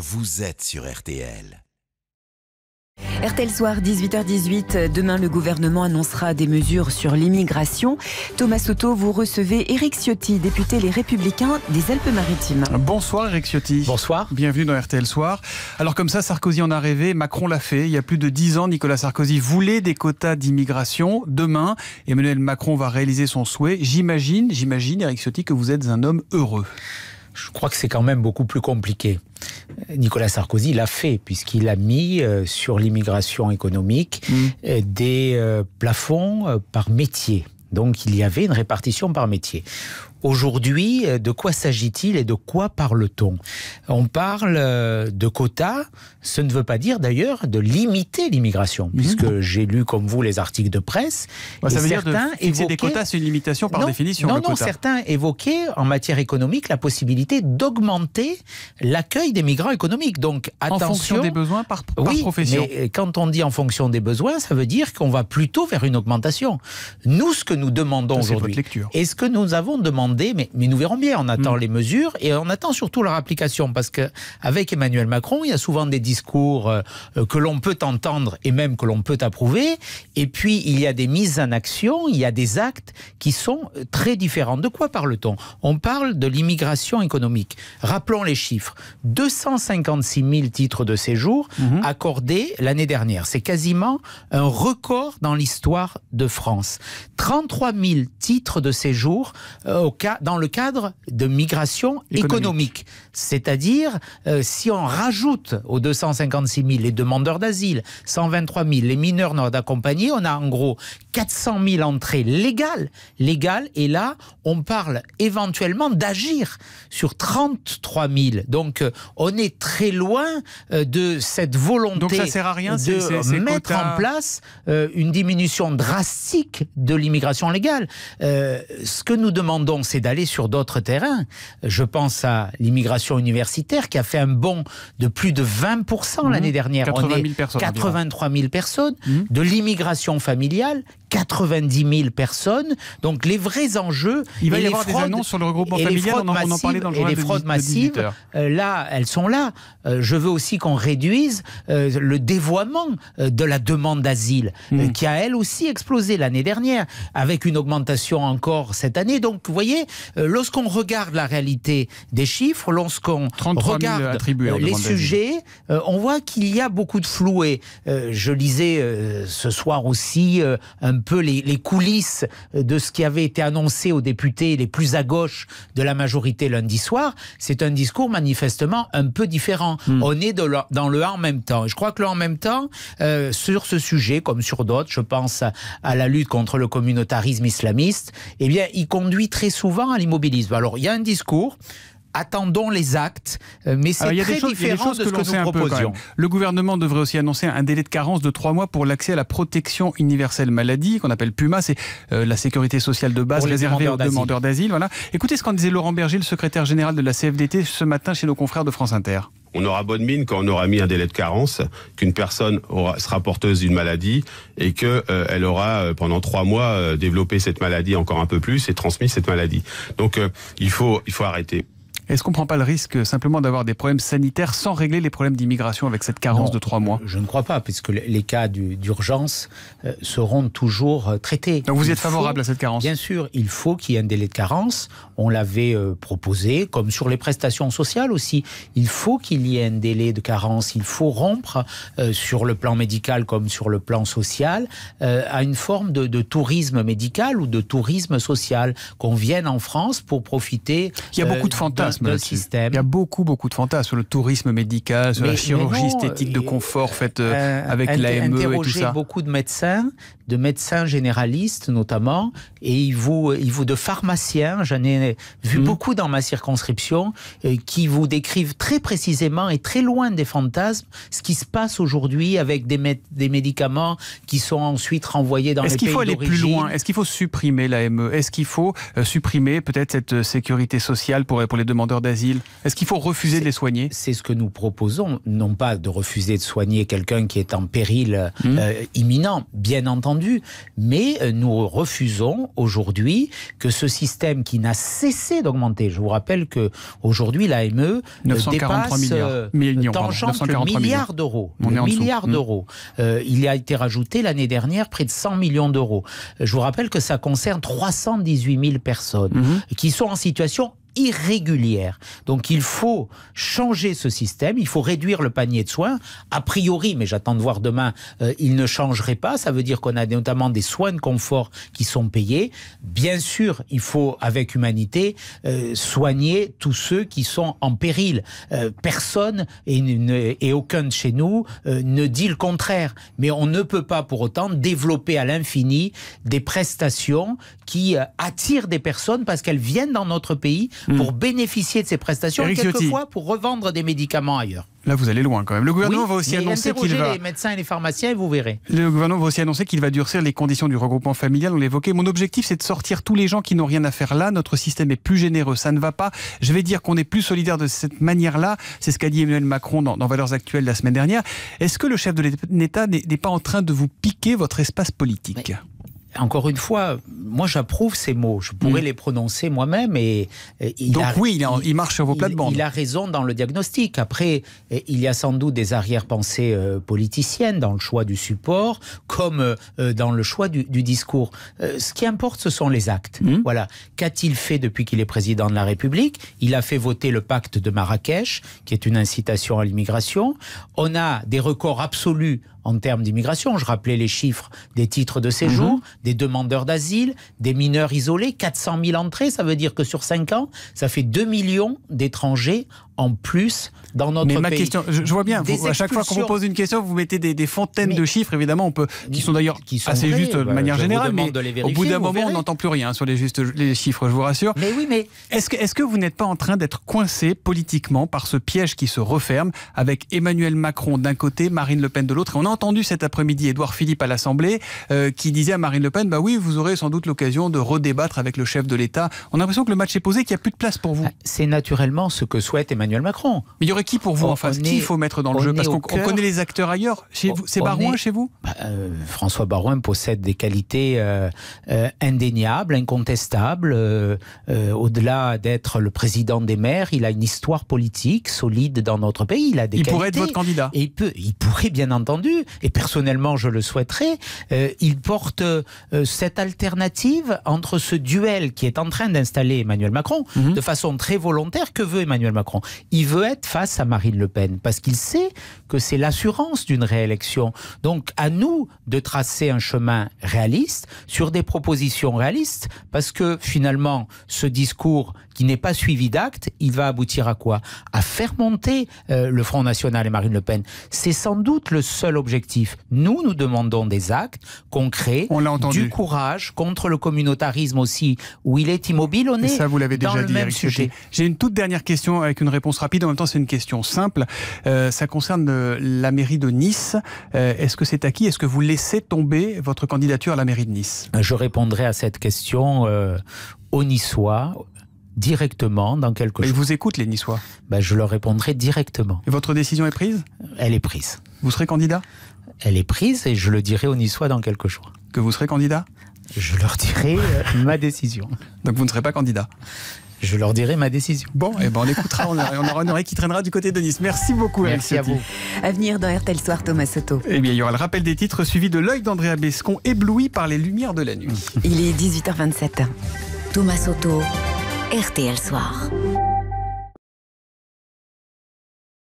Vous êtes sur RTL. RTL Soir, 18h18. Demain, le gouvernement annoncera des mesures sur l'immigration. Thomas Soto, vous recevez Éric Ciotti, député Les Républicains des Alpes-Maritimes. Bonsoir, Éric Ciotti. Bonsoir. Bienvenue dans RTL Soir. Alors, comme ça, Sarkozy en a rêvé, Macron l'a fait. Il y a plus de dix ans, Nicolas Sarkozy voulait des quotas d'immigration. Demain, Emmanuel Macron va réaliser son souhait. J'imagine, j'imagine, Éric Ciotti, que vous êtes un homme heureux je crois que c'est quand même beaucoup plus compliqué. Euh, Nicolas Sarkozy l'a fait, puisqu'il a mis euh, sur l'immigration économique mm. euh, des plafonds par métier. Donc il y avait une répartition par métier. Aujourd'hui, euh, de quoi s'agit-il et de quoi parle-t-on On parle euh, de quotas, ce ne veut pas dire d'ailleurs de limiter l'immigration, mhm. puisque j'ai lu comme vous les articles de presse. ça veut dire que évoquaient... des quotas, c'est une limitation par définition. Non, non, certains évoquaient en matière économique la possibilité d'augmenter l'accueil des migrants économiques. Donc attention. En fonction des besoins par, profession oui, profession. Mais euh, quand on dit en fonction des besoins, ça veut dire qu'on va plutôt vers une augmentation. Nous, ce que nous demandons aujourd'hui, est ce que nous avons demandé mais, nous verrons bien. On attend mm. les mesures et on attend surtout leur application parce que avec Emmanuel Macron, il y a souvent des discours euh, euh, que l'on peut entendre et même que l'on peut approuver. Et puis, il y a des mises en action, il y a des actes qui sont euh, très différents. De quoi parle-t-on On parle de l'immigration économique. Rappelons les chiffres. 256 000 titres de séjour mm-hmm. accordés l'année dernière. C'est quasiment un record dans l'histoire de France. 33 000 titres de séjour dans le cadre de migration économique. C'est-à-dire, euh, si on rajoute aux 256 000 les demandeurs d'asile, 123 000 les mineurs non accompagnés, on a en gros 400 000 entrées légales. légales et là, on parle éventuellement d'agir sur 33 000. Donc, euh, on est très loin euh, de cette volonté de mettre en place une diminution drastique de l'immigration légale. ce que nous demandons, c'est d'aller sur d'autres terrains. Je pense à l'immigration universitaire qui a fait un bond de plus de 20% mhm. l'année dernière. On est personnes, 83 000 personnes. Mhm. De l'immigration familiale 90 000 personnes. Donc les vrais enjeux. Il va y, avoir des annonces sur le regroupement familial, on en, parlait dans le Et les fraudes massives, euh, là, elles sont là. Euh, je veux aussi qu'on réduise euh, le dévoiement de la demande d'asile, hmm. qui a elle aussi explosé l'année dernière, avec une augmentation encore cette année. Donc vous voyez, lorsqu'on regarde la réalité des chiffres, lorsqu'on regarde les sujets, on voit qu'il y a beaucoup de flou. Et je lisais ce soir aussi un peu les, coulisses de ce qui avait été annoncé aux députés les plus à gauche de la majorité lundi soir, c'est un discours manifestement un peu différent. Hmm. On est dans le en même temps. Je crois que le en même temps, euh, sur ce sujet, comme sur d'autres, je pense à, à, la lutte contre le communautarisme islamiste, eh bien, il conduit très souvent à l'immobilisme. Alors, il y a un discours attendons les actes, euh, mais c'est très différent de ce que, nous proposions. Le gouvernement devrait aussi annoncer un délai de carence de trois mois pour l'accès à la protection universelle maladie, qu'on appelle PUMA, c'est euh, la sécurité sociale de base réservée aux demandeurs d'asile. Voilà. Écoutez ce qu'en disait Laurent Berger, le secrétaire général de la CFDT, ce matin chez nos confrères de France Inter. On aura bonne mine quand on aura mis un délai de carence, qu'une personne sera porteuse d'une maladie et que euh, elle aura pendant trois mois développé cette maladie encore un peu plus et transmis cette maladie. Donc il faut il faut arrêter. Est-ce qu'on ne prend pas le risque simplement d'avoir des problèmes sanitaires sans régler les problèmes d'immigration avec cette carence de trois mois Je ne crois pas, puisque les cas d'urgence euh, seront toujours euh, traités. Donc vous êtes favorable à cette carence Bien sûr, il faut qu'il y ait un délai de carence. On l'avait euh, proposé, comme sur les prestations sociales aussi. Il faut qu'il y ait un délai de carence. Il faut rompre sur le plan médical comme sur le plan social à une forme de, de, tourisme médical ou de tourisme social qu'on vienne en France pour profiter. Il y a beaucoup de fantasmes il y a beaucoup, beaucoup de fantasmes sur le tourisme médical, sur la chirurgie esthétique de confort faite euh, euh, avec l'AME et tout ça. beaucoup de médecins de médecins généralistes notamment, et il vous, il vous de pharmaciens, j'en ai vu mhm. beaucoup dans ma circonscription, euh, qui vous décrivent très précisément et très loin des fantasmes ce qui se passe aujourd'hui avec des, des, médicaments qui sont ensuite renvoyés dans les pays d'origine. Est-ce qu'il faut aller plus loin Est-ce qu'il faut supprimer l'AME Est-ce qu'il faut euh, supprimer peut-être cette euh, sécurité sociale pour, pour les demandeurs d'asile Est-ce qu'il faut refuser de les soigner C'est ce que nous proposons, non pas de refuser de soigner quelqu'un qui est en péril mhm. imminent, bien entendu mais euh, nous refusons aujourd'hui que ce système qui n'a cessé d'augmenter, je vous rappelle que aujourd'hui l'AME euh, dépasse milliards, euh, millions, milliard d'euros. Mm. il d'euros. a été rajouté l'année dernière près de 100 millions d'euros. Je vous rappelle que ça concerne 318 000 personnes mm-hmm. qui sont en situation irrégulière. Donc il faut changer ce système, il faut réduire le panier de soins. A priori, mais j'attends de voir demain, euh, il ne changerait pas. Ça veut dire qu'on a notamment des soins de confort qui sont payés. Bien sûr, il faut, avec humanité, euh, soigner tous ceux qui sont en péril. Euh, personne et, et, aucun de chez nous ne dit le contraire. Mais on ne peut pas pour autant développer à l'infini des prestations qui attirent des personnes parce qu'elles viennent dans notre pays Hmm. pour bénéficier de ces prestations et quelquefois pour revendre des médicaments ailleurs. Là, vous allez loin quand même. Le gouvernement va aussi annoncer qu'il va. les médecins et les pharmaciens, et vous verrez. Le gouvernement va aussi annoncer qu'il va durcir les conditions du regroupement familial. On l'évoquait. Mon objectif, c'est de sortir tous les gens qui n'ont rien à faire là. Notre système est plus généreux. Ça ne va pas. Je vais dire qu'on est plus solidaire de cette manière-là. C'est ce qu'a dit Emmanuel Macron dans, Valeurs Actuelles la semaine dernière. Est-ce que le chef de l'État n'est pas en train de vous piquer votre espace politique encore une fois, moi j'approuve ces mots. Je pourrais mm. les prononcer moi-même. Et, Donc oui, il, marche sur vos plates-bandes. Il, il, a raison dans le diagnostic. Après, il y a sans doute des arrière-pensées euh, politiciennes dans le choix du support, comme euh, euh, dans le choix du, discours. ce qui importe, ce sont les actes. Mm. Voilà. Qu'a-t-il fait depuis qu'il est président de la République Il a fait voter le pacte de Marrakech, qui est une incitation à l'immigration. On a des records absolus en termes d'immigration. Je rappelais les chiffres des titres de séjour. Mm-hmm des demandeurs d'asile, des mineurs isolés, 400 000 entrées, ça veut dire que sur 5 ans, ça fait 2 millions d'étrangers en plus dans notre mais ma question, je, vois bien, à chaque fois qu'on vous pose une question, vous mettez des, fontaines de chiffres, évidemment, on peut, qui sont d'ailleurs assez justes de bah, manière générale, mais au bout d'un moment, on n'entend plus rien sur les, justes, les chiffres, je vous rassure. Mais oui, mais... Est-ce que, est que vous n'êtes pas en train d'être coincé politiquement par ce piège qui se referme avec Emmanuel Macron d'un côté, Marine Le Pen de l'autre Et on a entendu cet après-midi Édouard Philippe à l'Assemblée euh, qui disait à Marine Le Pen, bah oui, vous aurez sans doute l'occasion de redébattre avec le chef de l'État. On a l'impression que le match est posé, qu'il n'y a plus de place pour vous. Ah, c'est naturellement ce que souhaite Emmanuel Emmanuel Macron. Mais il y aurait qui pour vous en face Qui il faut mettre dans le jeu Parce qu'on connaît les acteurs ailleurs. C'est Barouin chez vous bah, euh, François Barouin possède des qualités euh, euh, indéniables, incontestables. Au-delà d'être le président des maires, il a une histoire politique solide dans notre pays. Il a des pourrait être votre candidat. Et il, peut, il pourrait, bien entendu. Et personnellement, je le souhaiterais. il porte cette alternative entre ce duel qui est en train d'installer Emmanuel Macron mhm. de façon très volontaire que veut Emmanuel Macron il veut être face à Marine Le Pen parce qu'il sait que c'est l'assurance d'une réélection. Donc à nous de tracer un chemin réaliste sur des propositions réalistes parce que finalement ce discours qui n'est pas suivi d'actes, il va aboutir à quoi À faire monter euh, le Front National et Marine Le Pen. C'est sans doute le seul objectif. Nous, nous demandons des actes concrets, du courage contre le communautarisme aussi, où il est immobile. On est ça, vous l'avez déjà dit, J'ai une toute dernière question avec une réponse réponse rapide, en même temps c'est une question simple. Euh, ça concerne euh, la mairie de Nice. Euh, est-ce que c'est acquis Est-ce que vous laissez tomber votre candidature à la mairie de Nice Je répondrai à cette question aux Niçois directement dans quelques chose. Ils vous écoutent les Niçois ben, Je leur répondrai directement. votre décision est prise Elle est prise. Vous serez candidat Elle est prise et je le dirai aux Niçois dans quelques jours. Que vous serez candidat je leur dirai ma décision. Donc vous ne serez pas candidat je leur dirai ma décision. Bon, et eh ben on écoutera, on, on aura une oreille qui traînera du côté de Nice. Merci beaucoup, Merci à vous. À venir dans RTL Soir, Thomas Soto. Eh bien, il y aura le rappel des titres suivi de l'œil d'Andrea Bescon, ébloui par les lumières de la nuit. Il est 18h27. Thomas Soto, RTL Soir.